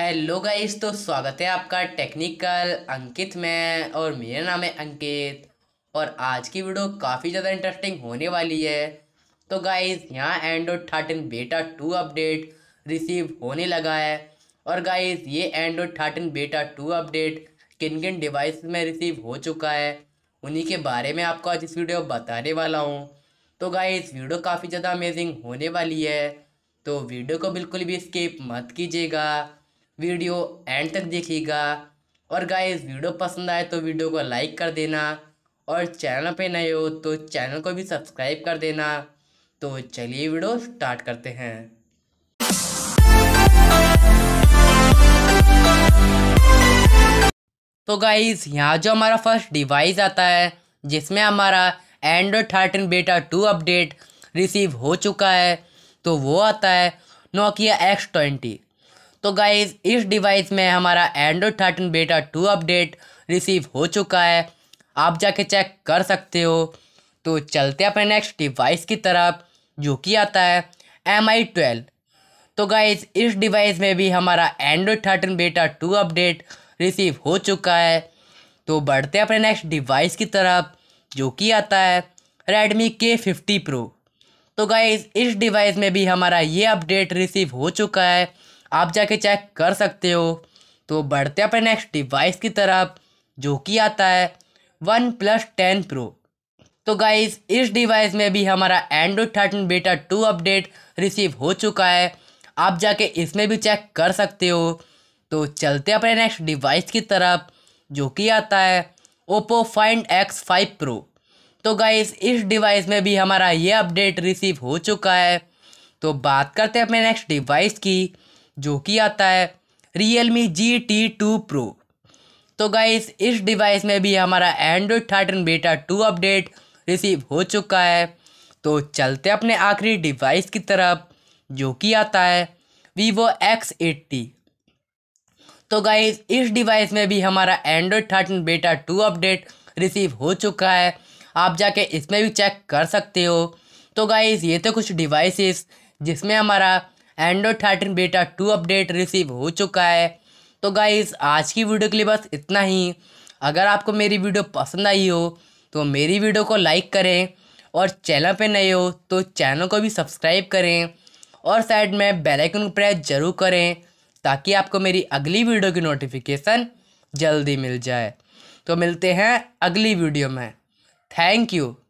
hello guys तो स्वागत है आपका टेक्निकल अंकित में और मेरा नाम है अंकित और आज की वीडियो काफ़ी ज़्यादा इंटरेस्टिंग होने वाली है तो गाइस यहाँ Android thirteen beta two update receive होने लगा है और गाइस ये Android thirteen beta two update किन किन डिवाइस में रिसीव हो चुका है उन्हीं के बारे में आपको आज इस वीडियो बताने वाला हूँ तो गाइस वीडियो काफ़ी ज़्यादा अमेजिंग होने वाली है तो वीडियो को बिल्कुल भी स्किप मत कीजिएगा वीडियो एंड तक देखिएगा और गाइस वीडियो पसंद आए तो वीडियो को लाइक कर देना और चैनल पे नए हो तो चैनल को भी सब्सक्राइब कर देना तो चलिए वीडियो स्टार्ट करते हैं तो गाइज़ यहाँ जो हमारा फर्स्ट डिवाइस आता है जिसमें हमारा Android thirteen beta two update receive हो चुका है तो वो आता है नोकिया एक्स ट्वेंटी तो गाइज इस डिवाइस में हमारा Android thirteen beta two update receive हो चुका है आप जाके चेक कर सकते हो तो चलते अपने नेक्स्ट डिवाइस की तरफ जो कि आता है एम आई ट्वेल्व तो गाइज इस डिवाइस में भी हमारा Android thirteen beta two update receive हो चुका है तो बढ़ते अपने नेक्स्ट डिवाइस की तरफ जो कि आता है रेडमी के फिफ्टी प्रो तो गाइज इस डिवाइस में भी हमारा ये अपडेट रिसीव हो चुका है आप जाके चेक कर सकते हो तो बढ़ते अपने नेक्स्ट डिवाइस की तरफ जो कि आता है वन प्लस टेन प्रो तो गाइज इस डिवाइस में भी हमारा Android thirteen beta two update receive हो चुका है आप जाके इसमें भी चेक कर सकते हो तो चलते अपने नेक्स्ट डिवाइस की तरफ जो कि आता है Oppo find X five pro तो गाइज इस डिवाइस में भी हमारा ये अपडेट रिसीव हो चुका है तो बात करते हैं अपने नेक्स्ट डिवाइस की जो कि आता है Realme G T two pro तो गाइस इस डिवाइस में भी हमारा Android thirteen beta two update receive हो चुका है तो चलते अपने आखिरी डिवाइस की तरफ जो कि आता है वीवो एक्स एट्टी तो गाइस इस डिवाइस में भी हमारा Android thirteen beta two update receive हो चुका है आप जाके इसमें भी चेक कर सकते हो तो गाइस ये तो कुछ डिवाइसेस जिसमें हमारा Android thirteen beta two update receive हो चुका है तो गाइज़ आज की वीडियो के लिए बस इतना ही अगर आपको मेरी वीडियो पसंद आई हो तो मेरी वीडियो को लाइक करें और चैनल पे नए हो तो चैनल को भी सब्सक्राइब करें और साइड में बेल आइकन को प्रेस जरूर करें ताकि आपको मेरी अगली वीडियो की नोटिफिकेशन जल्दी मिल जाए तो मिलते हैं अगली वीडियो में थैंक यू